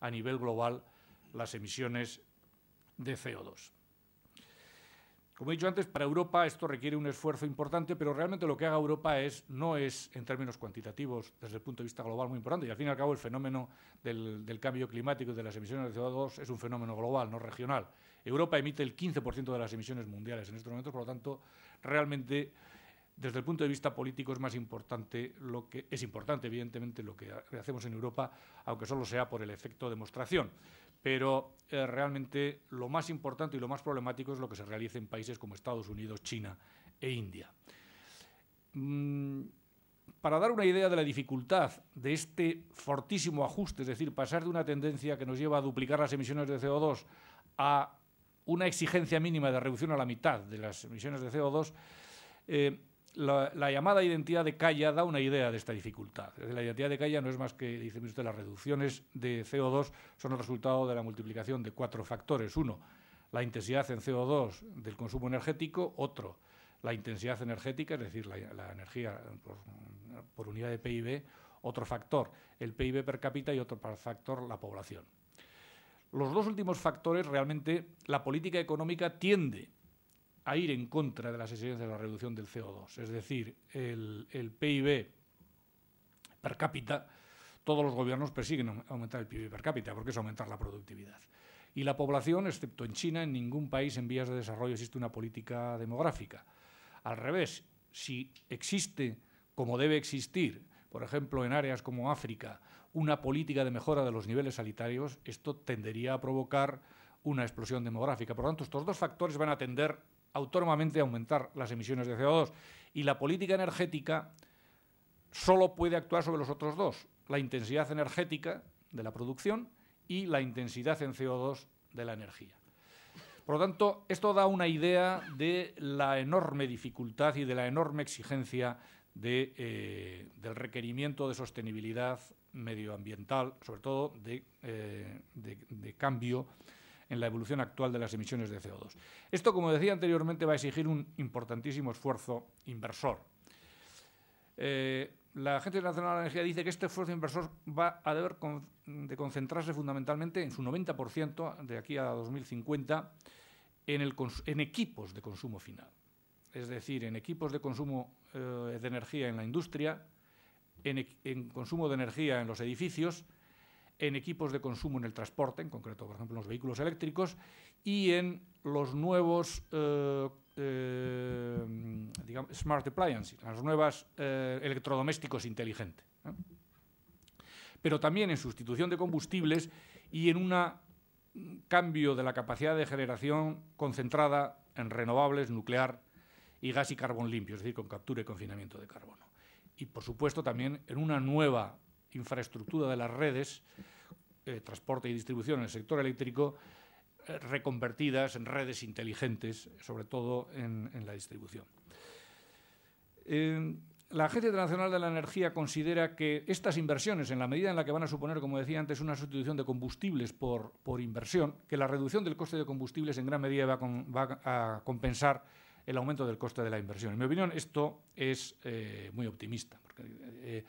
a nivel global las emisiones de CO2. Como he dicho antes, para Europa esto requiere un esfuerzo importante, pero realmente lo que haga Europa es, no es, en términos cuantitativos, desde el punto de vista global, muy importante. Y al fin y al cabo, el fenómeno del, del cambio climático y de las emisiones de CO2 es un fenómeno global, no regional. Europa emite el 15% de las emisiones mundiales en estos momentos, por lo tanto, realmente desde el punto de vista político es más importante lo que es importante, evidentemente, lo que hacemos en Europa, aunque solo sea por el efecto demostración. Pero eh, realmente lo más importante y lo más problemático es lo que se realiza en países como Estados Unidos, China e India. Mm, para dar una idea de la dificultad de este fortísimo ajuste, es decir, pasar de una tendencia que nos lleva a duplicar las emisiones de CO2 a una exigencia mínima de reducción a la mitad de las emisiones de CO2, la, llamada identidad de Calla da una idea de esta dificultad. La identidad de Calla no es más que, dice usted, las reducciones de CO2 son el resultado de la multiplicación de cuatro factores. Uno, la intensidad en CO2 del consumo energético. Otro, la intensidad energética, es decir, la, energía por, por unidad de PIB. Otro factor, el PIB per cápita y otro factor, la población. Los dos últimos factores, realmente, la política económica tiende a ir en contra de las exigencias de la reducción del CO2. Es decir, el, PIB per cápita, todos los gobiernos persiguen aumentar el PIB per cápita, porque es aumentar la productividad. Y la población, excepto en China, en ningún país en vías de desarrollo existe una política demográfica. Al revés, si existe, como debe existir, por ejemplo, en áreas como África, una política de mejora de los niveles sanitarios, esto tendería a provocar una explosión demográfica. Por lo tanto, estos dos factores van a tender autónomamente aumentar las emisiones de CO2. Y la política energética solo puede actuar sobre los otros dos, la intensidad energética de la producción y la intensidad en CO2 de la energía. Por lo tanto, esto da una idea de la enorme dificultad y de la enorme exigencia eh, del requerimiento de sostenibilidad medioambiental, sobre todo de, eh, de cambio en la evolución actual de las emisiones de CO2. Esto, como decía anteriormente, va a exigir un importantísimo esfuerzo inversor. Eh, la Agencia Nacional de la Energía dice que este esfuerzo inversor va a deber de concentrarse fundamentalmente en su 90% de aquí a 2050 en, equipos de consumo final. Es decir, en equipos de consumo eh, de energía en la industria, en, consumo de energía en los edificios en equipos de consumo en el transporte, en concreto, por ejemplo, en los vehículos eléctricos, y en los nuevos eh, eh, smart appliances, las nuevas eh, electrodomésticos inteligentes. Pero también en sustitución de combustibles y en un mm, cambio de la capacidad de generación concentrada en renovables, nuclear y gas y carbón limpio, es decir, con captura y confinamiento de carbono. Y, por supuesto, también en una nueva infraestructura de las redes, eh, transporte y distribución en el sector eléctrico, eh, reconvertidas en redes inteligentes, sobre todo en, la distribución. Eh, la Agencia Internacional de la Energía considera que estas inversiones, en la medida en la que van a suponer, como decía antes, una sustitución de combustibles por, inversión, que la reducción del coste de combustibles en gran medida va, a compensar el aumento del coste de la inversión. En mi opinión, esto es muy optimista, porque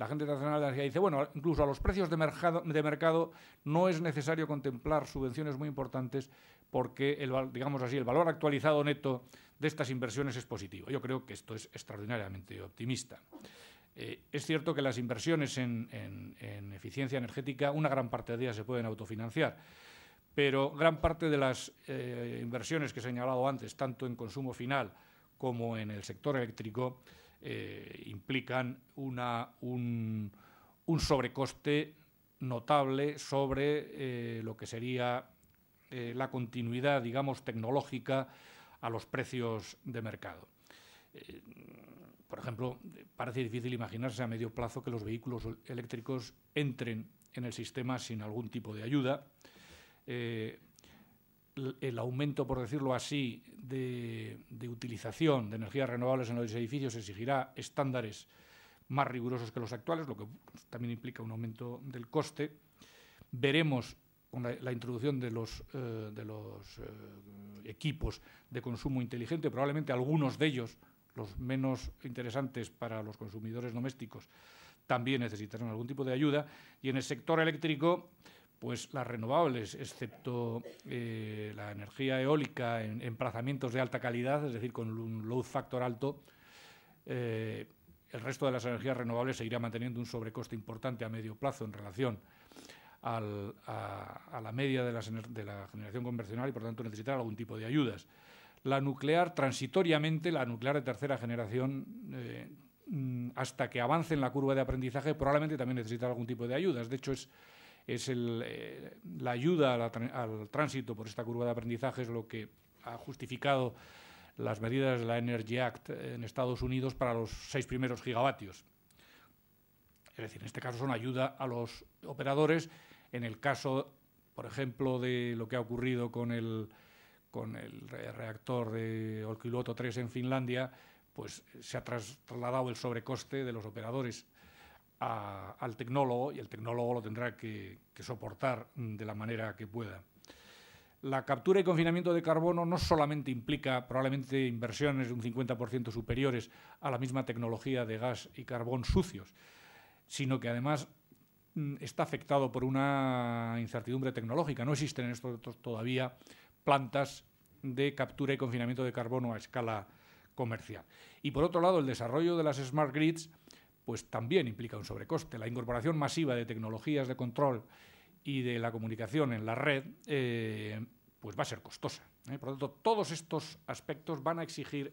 la gente internacional de energía dice, bueno, incluso a los precios de mercado, no es necesario contemplar subvenciones muy importantes porque, el, digamos así, el valor actualizado neto de estas inversiones es positivo. Yo creo que esto es extraordinariamente optimista. Eh, es cierto que las inversiones en, eficiencia energética, una gran parte de ellas se pueden autofinanciar, pero gran parte de las eh, inversiones que he señalado antes, tanto en consumo final como en el sector eléctrico, eh, implican una, un, sobrecoste notable sobre eh, lo que sería eh, la continuidad, digamos, tecnológica a los precios de mercado. por ejemplo, parece difícil imaginarse a medio plazo que los vehículos eléctricos entren en el sistema sin algún tipo de ayuda el aumento, por decirlo así, de, utilización de energías renovables en los edificios exigirá estándares más rigurosos que los actuales, lo que también implica un aumento del coste. Veremos con la, introducción de los, eh, de los eh, equipos de consumo inteligente, probablemente algunos de ellos, los menos interesantes para los consumidores domésticos, también necesitarán algún tipo de ayuda. Y en el sector eléctrico, pues las renovables, excepto eh, la energía eólica en emplazamientos de alta calidad, es decir, con un load factor alto, eh, el resto de las energías renovables seguirá manteniendo un sobrecoste importante a medio plazo en relación a, la media de, la generación convencional y, por tanto, necesitará algún tipo de ayudas. La nuclear, transitoriamente, la nuclear de tercera generación, eh, mm, hasta que avance en la curva de aprendizaje, probablemente también necesitará algún tipo de ayudas. De hecho, es es eh, la ayuda al tránsito por esta curva de aprendizaje es lo que ha justificado las medidas de la Energy Act en Estados Unidos para los seis primeros gigavatios. Es decir, en este caso son ayuda a los operadores. En el caso, por ejemplo, de lo que ha ocurrido con el, reactor de Olkiluoto 3 en Finlandia, pues se ha trasladado el sobrecoste de los operadores al tecnólogo y el tecnólogo lo tendrá que, soportar de la manera que pueda. La captura y confinamiento de carbono no solamente implica probablemente inversiones de un 50% superiores a la misma tecnología de gas y carbón sucios, sino que además mm, está afectado por una incertidumbre tecnológica. No existen en estos todavía plantas de captura y confinamiento de carbono a escala comercial. Y por otro lado, el desarrollo de las smart grids pues también implica un sobrecoste. La incorporación masiva de tecnologías de control y de la comunicación en la red eh, pues va a ser costosa. ¿eh? Por lo tanto, todos estos aspectos van a exigir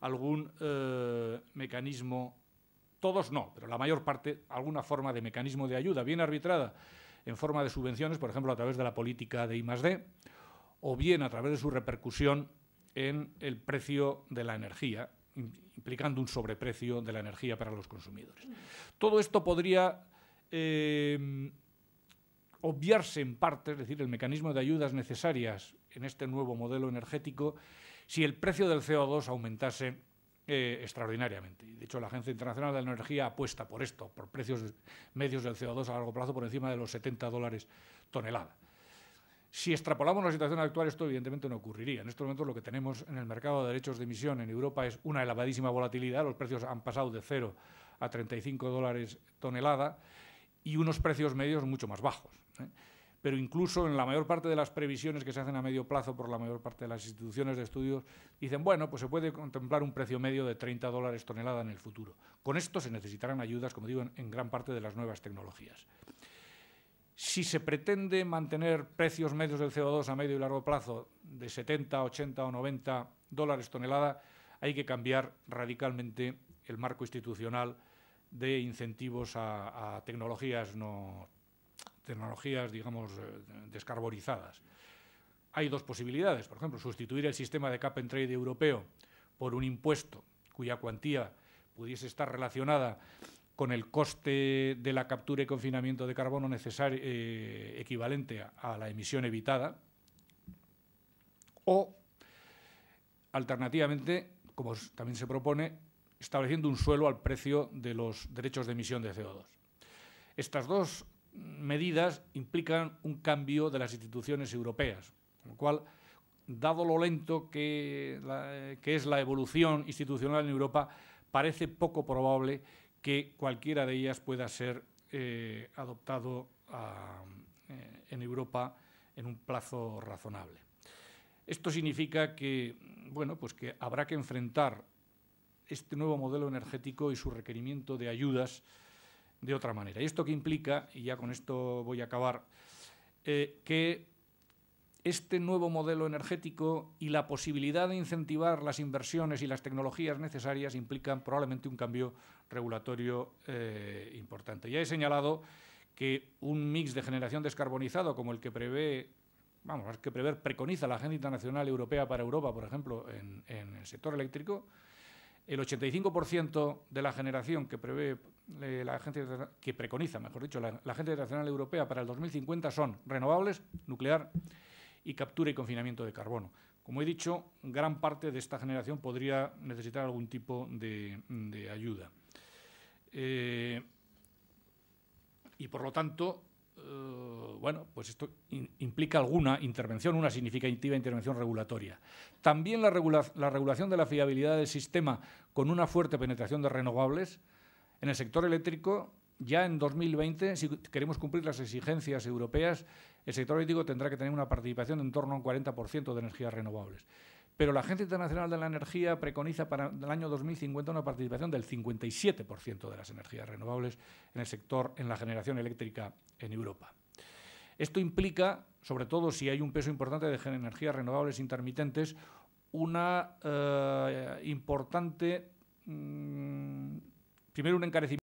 algún eh, mecanismo, todos no, pero la mayor parte, alguna forma de mecanismo de ayuda, bien arbitrada en forma de subvenciones, por ejemplo, a través de la política de I +D, o bien a través de su repercusión en el precio de la energía, implicando un sobreprecio de la energía para los consumidores. Todo esto podría eh, obviarse en parte, es decir, el mecanismo de ayudas necesarias en este nuevo modelo energético, si el precio del CO2 aumentase eh, extraordinariamente. De hecho, la Agencia Internacional de la Energía apuesta por esto, por precios medios del CO2 a largo plazo por encima de los 70 dólares tonelada. Si extrapolamos la situación actual, esto evidentemente no ocurriría. En estos momentos lo que tenemos en el mercado de derechos de emisión en Europa es una elevadísima volatilidad. Los precios han pasado de 0 a 35 dólares tonelada y unos precios medios mucho más bajos. ¿eh? Pero incluso en la mayor parte de las previsiones que se hacen a medio plazo por la mayor parte de las instituciones de estudios, dicen, bueno, pues se puede contemplar un precio medio de 30 dólares tonelada en el futuro. Con esto se necesitarán ayudas, como digo, en gran parte de las nuevas tecnologías. Si se pretende mantener precios medios del CO2 a medio y largo plazo de 70, 80 o 90 dólares tonelada, hay que cambiar radicalmente el marco institucional de incentivos a, tecnologías no tecnologías, digamos, eh, descarbonizadas. Hay dos posibilidades, por ejemplo, sustituir el sistema de cap and trade europeo por un impuesto cuya cuantía pudiese estar relacionada con el coste de la captura y confinamiento de carbono eh, equivalente a la emisión evitada, o alternativamente, como también se propone, estableciendo un suelo al precio de los derechos de emisión de CO2. Estas dos medidas implican un cambio de las instituciones europeas, con lo cual, dado lo lento que, que es la evolución institucional en Europa, parece poco probable que cualquiera de ellas pueda ser eh, adoptado ah, eh, en Europa en un plazo razonable. Esto significa que, bueno, pues que habrá que enfrentar este nuevo modelo energético y su requerimiento de ayudas de otra manera. ¿Y esto que implica? Y ya con esto voy a acabar, eh, que este nuevo modelo energético y la posibilidad de incentivar las inversiones y las tecnologías necesarias implican probablemente un cambio regulatorio eh, importante. Ya he señalado que un mix de generación descarbonizado como el que prevé, vamos, que prever preconiza la Agenda Internacional Europea para Europa, por ejemplo, en, el sector eléctrico, el 85% de la generación que prevé eh, la agencia que preconiza, mejor dicho, la, la Agencia Internacional Europea para el 2050 son renovables, nuclear y captura y confinamiento de carbono. Como he dicho, gran parte de esta generación podría necesitar algún tipo de, ayuda. Eh, y por lo tanto, eh, bueno, pues esto implica alguna intervención, una significativa intervención regulatoria. También la, la regulación de la fiabilidad del sistema con una fuerte penetración de renovables. En el sector eléctrico ya en 2020, si queremos cumplir las exigencias europeas, el sector eléctrico tendrá que tener una participación de en torno a un 40% de energías renovables. Pero la Agencia Internacional de la Energía preconiza para el año 2050 una participación del 57% de las energías renovables en el sector, en la generación eléctrica en Europa. Esto implica, sobre todo si hay un peso importante de energías renovables intermitentes, una eh, importante, mm, primero un encarecimiento